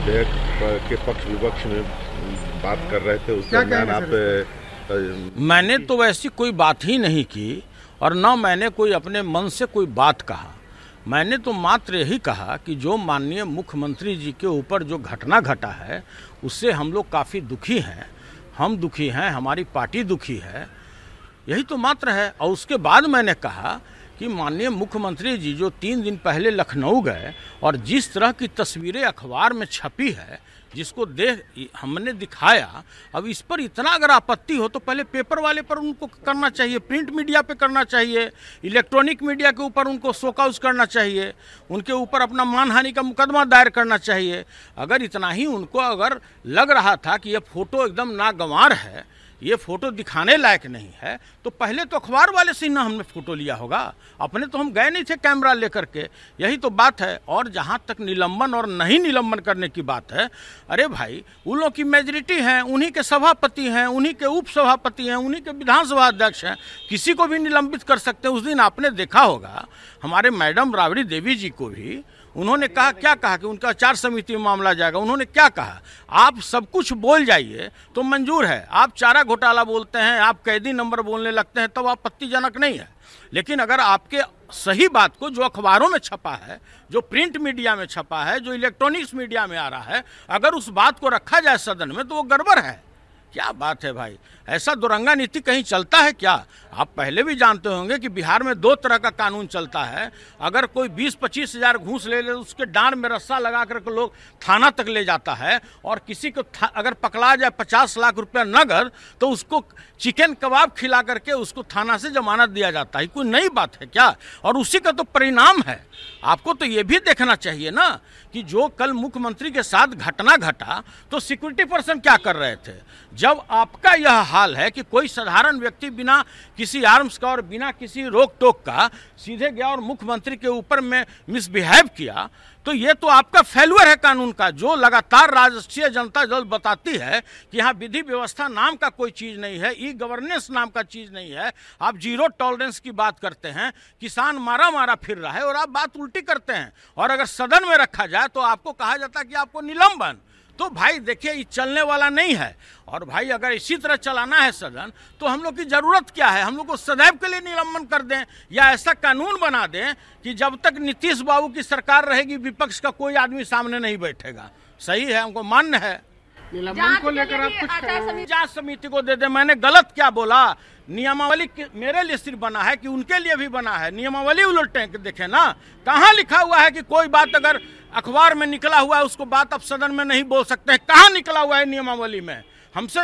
विधेयक के पक्ष विपक्ष में बात कर रहे थे उसके दरमियान आप मैंने तो वैसी कोई बात ही नहीं की और न मैंने कोई अपने मन से कोई बात कहा मैंने तो मात्र यही कहा कि जो माननीय मुख्यमंत्री जी के ऊपर जो घटना घटा है उससे हम लोग काफ़ी दुखी हैं हम दुखी हैं हमारी पार्टी दुखी है यही तो मात्र है और उसके बाद मैंने कहा कि माननीय मुख्यमंत्री जी जो तीन दिन पहले लखनऊ गए और जिस तरह की तस्वीरें अखबार में छपी है जिसको देख हमने दिखाया अब इस पर इतना अगर आपत्ति हो तो पहले पेपर वाले पर उनको करना चाहिए प्रिंट मीडिया पे करना चाहिए इलेक्ट्रॉनिक मीडिया के ऊपर उनको शोकाउस करना चाहिए उनके ऊपर अपना मानहानि का मुकदमा दायर करना चाहिए अगर इतना ही उनको अगर लग रहा था कि यह फ़ोटो एकदम नागंवार है ये फ़ोटो दिखाने लायक नहीं है तो पहले तो अखबार वाले से ना हमने फ़ोटो लिया होगा अपने तो हम गए नहीं थे कैमरा लेकर के यही तो बात है और जहाँ तक निलंबन और नहीं निलंबन करने की बात है अरे भाई उन लोग की मेजोरिटी हैं उन्हीं के सभापति हैं उन्हीं के उप सभापति हैं उन्हीं के विधानसभा अध्यक्ष हैं किसी को भी निलंबित कर सकते हैं उस दिन आपने देखा होगा हमारे मैडम राबड़ी देवी जी को भी उन्होंने कहा क्या कहा कि उनका चार समिति में मामला जाएगा उन्होंने क्या कहा आप सब कुछ बोल जाइए तो मंजूर है आप चारा घोटाला बोलते हैं आप कैदी नंबर बोलने लगते हैं तब तो आपत्तिजनक नहीं है लेकिन अगर आपके सही बात को जो अखबारों में छपा है जो प्रिंट मीडिया में छपा है जो इलेक्ट्रॉनिक्स मीडिया में आ रहा है अगर उस बात को रखा जाए सदन में तो वो गड़बड़ है क्या बात है भाई ऐसा दुरंगा नीति कहीं चलता है क्या आप पहले भी जानते होंगे कि बिहार में दो तरह का कानून चलता है अगर कोई बीस पच्चीस हजार घूस ले ले उसके डांड में रस्सा लगा करके लोग थाना तक ले जाता है और किसी को अगर पकड़ा जाए पचास लाख रुपया नगद तो उसको चिकन कबाब खिला करके उसको थाना से जमानत दिया जाता है कोई नई बात है क्या और उसी का तो परिणाम है आपको तो ये भी देखना चाहिए ना कि जो कल मुख्यमंत्री के साथ घटना घटा तो सिक्योरिटी पर्सन क्या कर रहे थे जब आपका यह हाल है कि कोई साधारण व्यक्ति बिना किसी आर्म्स का और बिना किसी रोक टोक का सीधे गया और मुख्यमंत्री के ऊपर में मिसबिहेव किया तो ये तो आपका फेलुअर है कानून का जो लगातार राष्ट्रीय जनता दल बताती है कि यहाँ विधि व्यवस्था नाम का कोई चीज़ नहीं है ई गवर्नेंस नाम का चीज़ नहीं है आप जीरो टॉलरेंस की बात करते हैं किसान मारा मारा फिर रहा है और आप बात उल्टी करते हैं और अगर सदन में रखा जाए तो आपको कहा जाता है कि आपको निलंबन तो भाई देखिए ये चलने वाला नहीं है और भाई अगर इसी तरह चलाना है सदन तो हम लोग की ज़रूरत क्या है हम लोग को सदैव के लिए निलंबन कर दें या ऐसा कानून बना दें कि जब तक नीतीश बाबू की सरकार रहेगी विपक्ष का कोई आदमी सामने नहीं बैठेगा सही है हमको मान्य है को लेकर आप कुछ जांच समिति को दे दे मैंने गलत क्या बोला नियमावली मेरे लिए सिर्फ बना है कि उनके लिए भी बना है नियमावली उलट देखे ना कहाँ लिखा हुआ है कि कोई बात अगर अखबार में निकला हुआ है उसको बात आप सदन में नहीं बोल सकते हैं कहाँ निकला हुआ है नियमावली में हमसे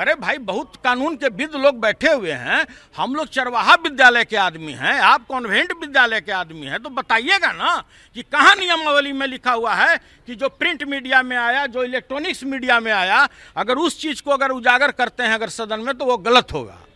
अरे भाई बहुत कानून के विद लोग बैठे हुए हैं हम लोग चरवाहा विद्यालय के आदमी हैं आप कॉन्वेंट विद्यालय के आदमी हैं तो बताइएगा ना कि कहाँ नियमावली में लिखा हुआ है कि जो प्रिंट मीडिया में आया जो इलेक्ट्रॉनिक्स मीडिया में आया अगर उस चीज़ को अगर उजागर करते हैं अगर सदन में तो वो गलत होगा